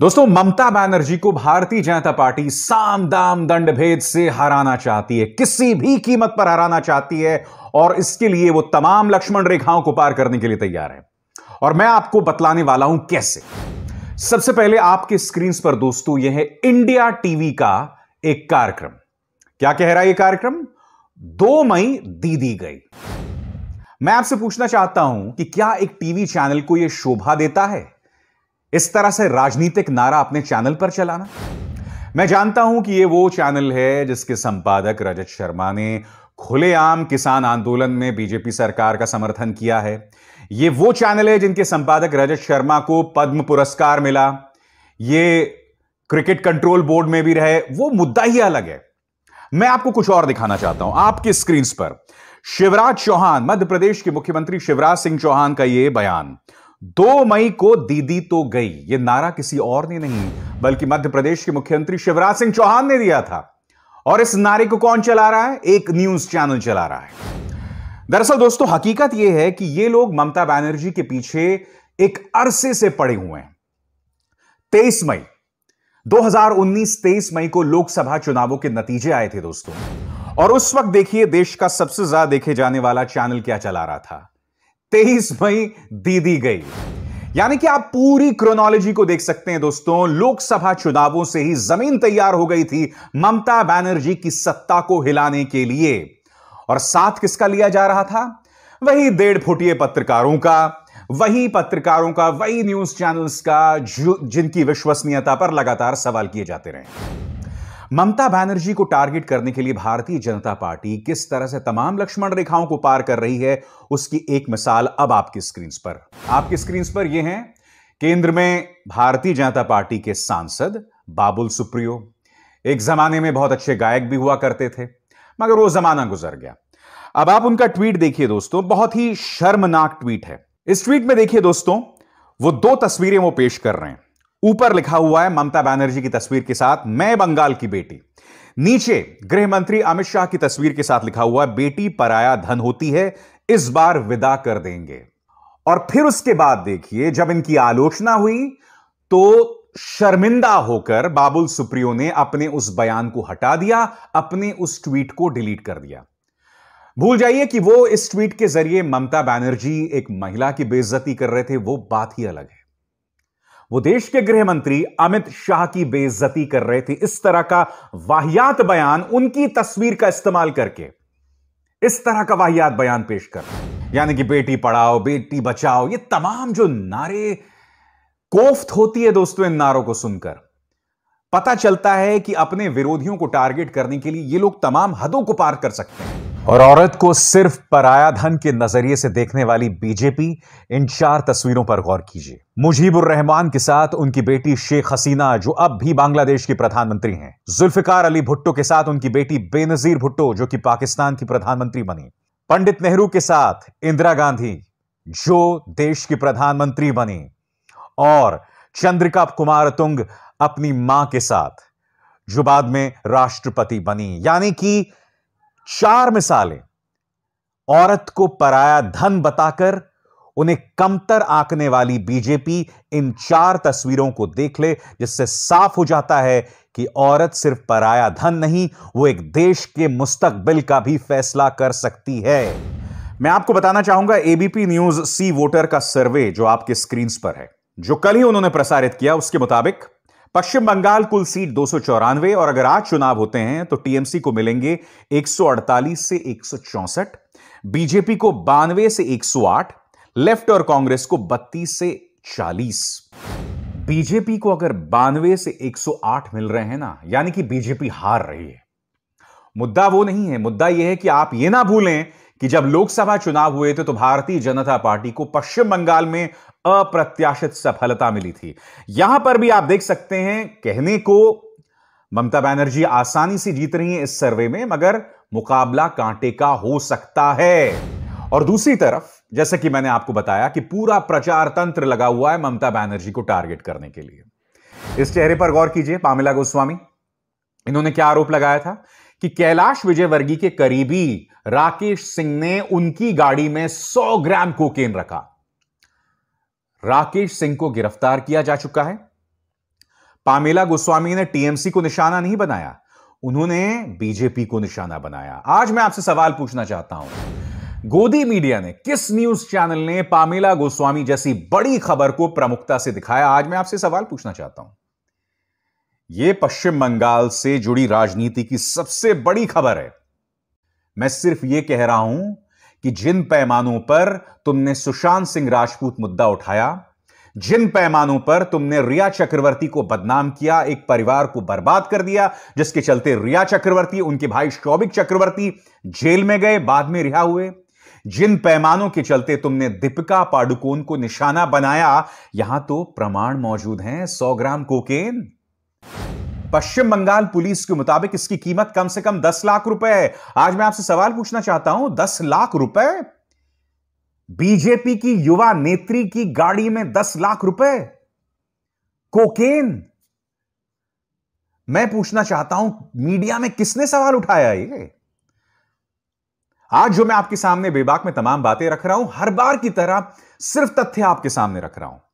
दोस्तों ममता बनर्जी को भारतीय जनता पार्टी साम दाम दंड भेद से हराना चाहती है किसी भी कीमत पर हराना चाहती है और इसके लिए वो तमाम लक्ष्मण रेखाओं को पार करने के लिए तैयार है और मैं आपको बतलाने वाला हूं कैसे सबसे पहले आपके स्क्रीन पर दोस्तों यह है इंडिया टीवी का एक कार्यक्रम क्या कह रहा है यह कार्यक्रम दो मई दी दी गई मैं आपसे पूछना चाहता हूं कि क्या एक टीवी चैनल को यह शोभा देता है इस तरह से राजनीतिक नारा अपने चैनल पर चलाना मैं जानता हूं कि यह वो चैनल है जिसके संपादक रजत शर्मा ने खुलेआम किसान आंदोलन में बीजेपी सरकार का समर्थन किया है ये वो चैनल है जिनके संपादक रजत शर्मा को पद्म पुरस्कार मिला ये क्रिकेट कंट्रोल बोर्ड में भी रहे वो मुद्दा ही अलग है मैं आपको कुछ और दिखाना चाहता हूं आपकी स्क्रीन पर शिवराज चौहान मध्य प्रदेश के मुख्यमंत्री शिवराज सिंह चौहान का यह बयान दो मई को दीदी तो गई ये नारा किसी और ने नहीं बल्कि मध्य प्रदेश के मुख्यमंत्री शिवराज सिंह चौहान ने दिया था और इस नारे को कौन चला रहा है एक न्यूज चैनल चला रहा है दरअसल दोस्तों हकीकत यह है कि ये लोग ममता बनर्जी के पीछे एक अरसे से पड़े हुए हैं तेईस मई 2019 23 मई को लोकसभा चुनावों के नतीजे आए थे दोस्तों और उस वक्त देखिए देश का सबसे ज्यादा देखे जाने वाला चैनल क्या चला रहा था तेईस मई दी दी गई यानी कि आप पूरी क्रोनोलॉजी को देख सकते हैं दोस्तों लोकसभा चुनावों से ही जमीन तैयार हो गई थी ममता बैनर्जी की सत्ता को हिलाने के लिए और साथ किसका लिया जा रहा था वही डेढ़ फुटिए पत्रकारों का वही पत्रकारों का वही न्यूज चैनल्स का जिनकी विश्वसनीयता पर लगातार सवाल किए जाते रहे ममता बैनर्जी को टारगेट करने के लिए भारतीय जनता पार्टी किस तरह से तमाम लक्ष्मण रेखाओं को पार कर रही है उसकी एक मिसाल अब आपकी स्क्रीन पर आपकी स्क्रीन पर यह है केंद्र में भारतीय जनता पार्टी के सांसद बाबुल सुप्रियो एक जमाने में बहुत अच्छे गायक भी हुआ करते थे मगर वो जमाना गुजर गया अब आप उनका ट्वीट देखिए दोस्तों बहुत ही शर्मनाक ट्वीट है इस ट्वीट में देखिए दोस्तों वो दो तस्वीरें वो पेश कर रहे हैं ऊपर लिखा हुआ है ममता बैनर्जी की तस्वीर के साथ मैं बंगाल की बेटी नीचे गृह मंत्री अमित शाह की तस्वीर के साथ लिखा हुआ है बेटी पराया धन होती है इस बार विदा कर देंगे और फिर उसके बाद देखिए जब इनकी आलोचना हुई तो शर्मिंदा होकर बाबुल सुप्रियो ने अपने उस बयान को हटा दिया अपने उस ट्वीट को डिलीट कर दिया भूल जाइए कि वो इस ट्वीट के जरिए ममता बैनर्जी एक महिला की बेइज्जती कर रहे थे वो बात ही अलग है वो देश के गृह मंत्री अमित शाह की बेइज्जती कर रहे थे इस तरह का वाहियात बयान उनकी तस्वीर का इस्तेमाल करके इस तरह का वाहियात बयान पेश कर यानी कि बेटी पढ़ाओ बेटी बचाओ ये तमाम जो नारे कोफ्त होती है दोस्तों इन नारों को सुनकर पता चलता है कि अपने विरोधियों को टारगेट करने के लिए ये लोग तमाम हदों को पार कर सकते हैं और औरत को सिर्फ पराया धन के नजरिए से देखने वाली बीजेपी इन चार तस्वीरों पर गौर कीजिए मुजीबुर रहमान के साथ उनकी बेटी शेख हसीना जो अब भी बांग्लादेश की प्रधानमंत्री हैं जुल्फिकार अली भुट्टो के साथ उनकी बेटी बेनजीर भुट्टो जो कि पाकिस्तान की प्रधानमंत्री बनी पंडित नेहरू के साथ इंदिरा गांधी जो देश की प्रधानमंत्री बनी और चंद्रिका कुमार तुंग अपनी मां के साथ जो बाद में राष्ट्रपति बनी यानी कि चार मिसालें औरत को पराया धन बताकर उन्हें कमतर आंकने वाली बीजेपी इन चार तस्वीरों को देख ले जिससे साफ हो जाता है कि औरत सिर्फ पराया धन नहीं वो एक देश के मुस्तकबिल का भी फैसला कर सकती है मैं आपको बताना चाहूंगा एबीपी न्यूज सी वोटर का सर्वे जो आपके स्क्रीन पर है जो कल ही उन्होंने प्रसारित किया उसके मुताबिक पश्चिम बंगाल कुल सीट दो और अगर आज चुनाव होते हैं तो टीएमसी को मिलेंगे 148 से एक बीजेपी को बानवे से 108, लेफ्ट और कांग्रेस को 32 से 40 बीजेपी को अगर बानवे से 108 मिल रहे हैं ना यानी कि बीजेपी हार रही है मुद्दा वो नहीं है मुद्दा यह है कि आप यह ना भूलें कि जब लोकसभा चुनाव हुए थे तो भारतीय जनता पार्टी को पश्चिम बंगाल में अप्रत्याशित सफलता मिली थी यहां पर भी आप देख सकते हैं कहने को ममता बनर्जी आसानी से जीत रही है इस सर्वे में मगर मुकाबला कांटे का हो सकता है और दूसरी तरफ जैसे कि मैंने आपको बताया कि पूरा प्रचार तंत्र लगा हुआ है ममता बनर्जी को टारगेट करने के लिए इस चेहरे पर गौर कीजिए पामिला गोस्वामी इन्होंने क्या आरोप लगाया था कि कैलाश विजयवर्गीय के करीबी राकेश सिंह ने उनकी गाड़ी में 100 ग्राम कोकेन रखा राकेश सिंह को गिरफ्तार किया जा चुका है पामेला गोस्वामी ने टीएमसी को निशाना नहीं बनाया उन्होंने बीजेपी को निशाना बनाया आज मैं आपसे सवाल पूछना चाहता हूं गोदी मीडिया ने किस न्यूज चैनल ने पामेला गोस्वामी जैसी बड़ी खबर को प्रमुखता से दिखाया आज मैं आपसे सवाल पूछना चाहता हूं यह पश्चिम बंगाल से जुड़ी राजनीति की सबसे बड़ी खबर है मैं सिर्फ यह कह रहा हूं कि जिन पैमानों पर तुमने सुशांत सिंह राजपूत मुद्दा उठाया जिन पैमानों पर तुमने रिया चक्रवर्ती को बदनाम किया एक परिवार को बर्बाद कर दिया जिसके चलते रिया चक्रवर्ती उनके भाई शौभिक चक्रवर्ती जेल में गए बाद में रिहा हुए जिन पैमानों के चलते तुमने दीपिका पाडुकोन को निशाना बनाया यहां तो प्रमाण मौजूद हैं सौ ग्राम कोकेन पश्चिम बंगाल पुलिस के मुताबिक इसकी कीमत कम से कम दस लाख रुपए है आज मैं आपसे सवाल पूछना चाहता हूं दस लाख रुपए बीजेपी की युवा नेत्री की गाड़ी में दस लाख रुपए कोकेन मैं पूछना चाहता हूं मीडिया में किसने सवाल उठाया ये आज जो मैं आपके सामने बेबाक में तमाम बातें रख रहा हूं हर बार की तरह सिर्फ तथ्य आपके सामने रख रहा हूं